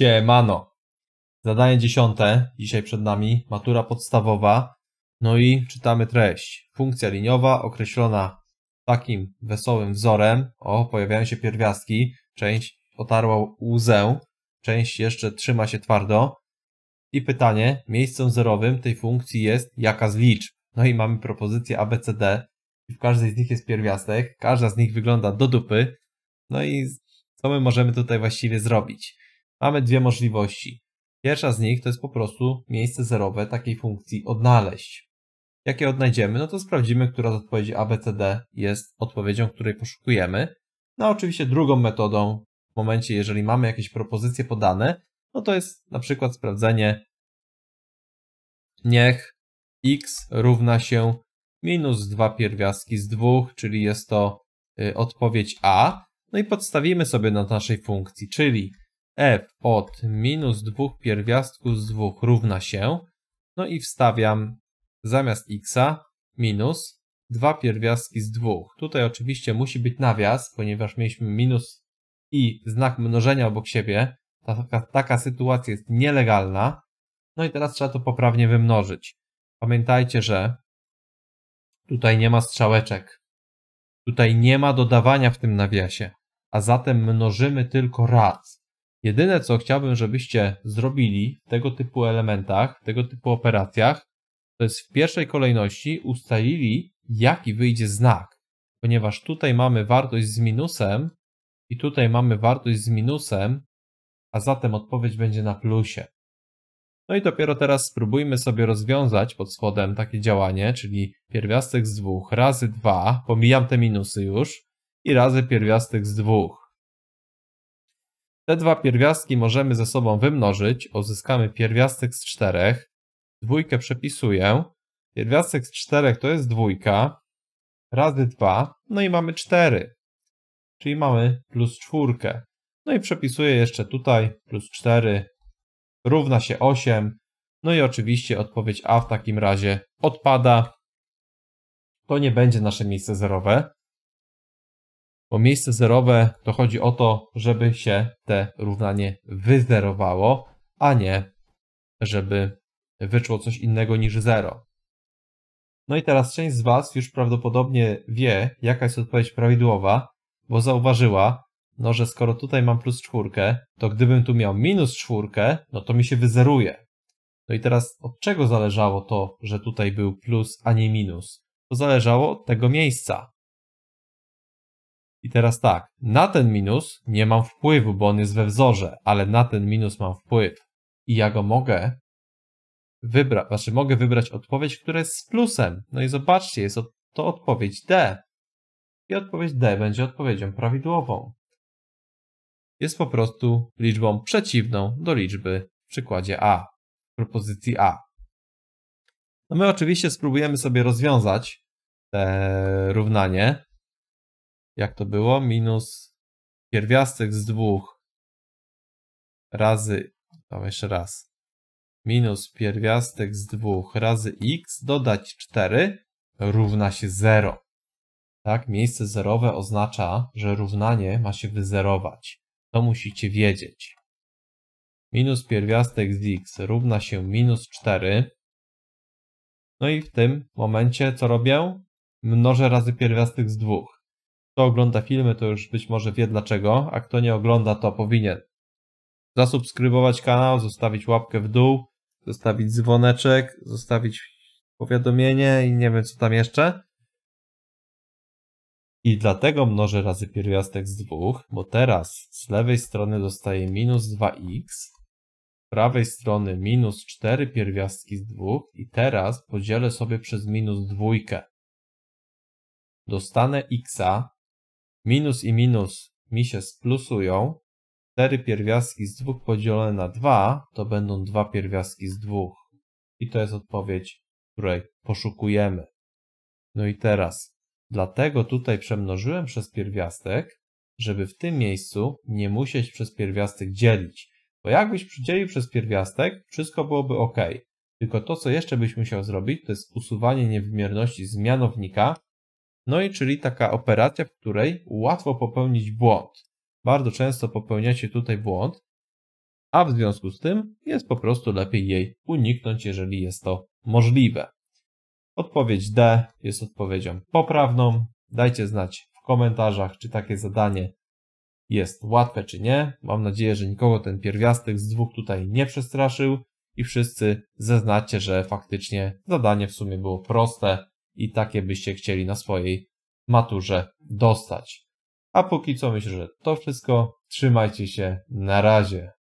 Siemano. Zadanie dziesiąte, dzisiaj przed nami, matura podstawowa. No i czytamy treść. Funkcja liniowa określona takim wesołym wzorem. O, pojawiają się pierwiastki. Część otarła łzę, część jeszcze trzyma się twardo. I pytanie, miejscem zerowym tej funkcji jest jaka z liczb? No i mamy propozycję ABCD. W każdej z nich jest pierwiastek, każda z nich wygląda do dupy. No i co my możemy tutaj właściwie zrobić? Mamy dwie możliwości. Pierwsza z nich to jest po prostu miejsce zerowe takiej funkcji odnaleźć. Jakie odnajdziemy? No to sprawdzimy, która z odpowiedzi ABCD jest odpowiedzią, której poszukujemy. No a oczywiście drugą metodą, w momencie jeżeli mamy jakieś propozycje podane, no to jest na przykład sprawdzenie niech x równa się minus 2 pierwiastki z 2, czyli jest to y, odpowiedź A. No i podstawimy sobie na naszej funkcji, czyli f od minus dwóch pierwiastków z dwóch równa się, no i wstawiam zamiast x'a minus dwa pierwiastki z dwóch. Tutaj oczywiście musi być nawias, ponieważ mieliśmy minus i znak mnożenia obok siebie. Taka, taka sytuacja jest nielegalna. No i teraz trzeba to poprawnie wymnożyć. Pamiętajcie, że tutaj nie ma strzałeczek. Tutaj nie ma dodawania w tym nawiasie, a zatem mnożymy tylko raz. Jedyne, co chciałbym, żebyście zrobili w tego typu elementach, w tego typu operacjach, to jest w pierwszej kolejności ustalili, jaki wyjdzie znak, ponieważ tutaj mamy wartość z minusem i tutaj mamy wartość z minusem, a zatem odpowiedź będzie na plusie. No i dopiero teraz spróbujmy sobie rozwiązać pod spodem takie działanie, czyli pierwiastek z dwóch razy dwa, pomijam te minusy już, i razy pierwiastek z dwóch. Te dwa pierwiastki możemy ze sobą wymnożyć. Uzyskamy pierwiastek z czterech. Dwójkę przepisuję. Pierwiastek z czterech to jest dwójka. Razy dwa. No i mamy cztery. Czyli mamy plus czwórkę. No i przepisuję jeszcze tutaj. Plus cztery. Równa się 8, No i oczywiście odpowiedź A w takim razie odpada. To nie będzie nasze miejsce zerowe bo miejsce zerowe to chodzi o to, żeby się te równanie wyzerowało, a nie żeby wyczło coś innego niż 0. No i teraz część z Was już prawdopodobnie wie, jaka jest odpowiedź prawidłowa, bo zauważyła, no że skoro tutaj mam plus czwórkę, to gdybym tu miał minus czwórkę, no to mi się wyzeruje. No i teraz od czego zależało to, że tutaj był plus, a nie minus? To zależało od tego miejsca. I teraz tak, na ten minus nie mam wpływu, bo on jest we wzorze, ale na ten minus mam wpływ. I ja go mogę wybrać, znaczy mogę wybrać odpowiedź, która jest z plusem. No i zobaczcie, jest to odpowiedź D. I odpowiedź D będzie odpowiedzią prawidłową. Jest po prostu liczbą przeciwną do liczby w przykładzie A, w propozycji A. No my oczywiście spróbujemy sobie rozwiązać te równanie jak to było, minus pierwiastek z dwóch razy, no jeszcze raz, minus pierwiastek z dwóch razy x dodać 4 równa się 0. Tak, miejsce zerowe oznacza, że równanie ma się wyzerować. To musicie wiedzieć. Minus pierwiastek z x równa się minus 4. No i w tym momencie co robię? Mnożę razy pierwiastek z dwóch. Kto ogląda filmy, to już być może wie dlaczego, a kto nie ogląda, to powinien. Zasubskrybować kanał, zostawić łapkę w dół, zostawić dzwoneczek, zostawić powiadomienie i nie wiem co tam jeszcze. I dlatego mnożę razy pierwiastek z dwóch, bo teraz z lewej strony dostaję minus 2x, z prawej strony minus 4 pierwiastki z dwóch i teraz podzielę sobie przez minus dwójkę. Dostanę xa, Minus i minus mi się splusują. 4 pierwiastki z 2 podzielone na 2 to będą 2 pierwiastki z 2. I to jest odpowiedź, której poszukujemy. No i teraz, dlatego tutaj przemnożyłem przez pierwiastek, żeby w tym miejscu nie musieć przez pierwiastek dzielić. Bo jakbyś przydzielił przez pierwiastek, wszystko byłoby ok. Tylko to, co jeszcze byś musiał zrobić, to jest usuwanie niewymierności z mianownika no i czyli taka operacja, w której łatwo popełnić błąd. Bardzo często popełniacie tutaj błąd, a w związku z tym jest po prostu lepiej jej uniknąć, jeżeli jest to możliwe. Odpowiedź D jest odpowiedzią poprawną. Dajcie znać w komentarzach, czy takie zadanie jest łatwe, czy nie. Mam nadzieję, że nikogo ten pierwiastek z dwóch tutaj nie przestraszył i wszyscy zeznacie, że faktycznie zadanie w sumie było proste i takie byście chcieli na swojej maturze dostać. A póki co myślę, że to wszystko. Trzymajcie się. Na razie.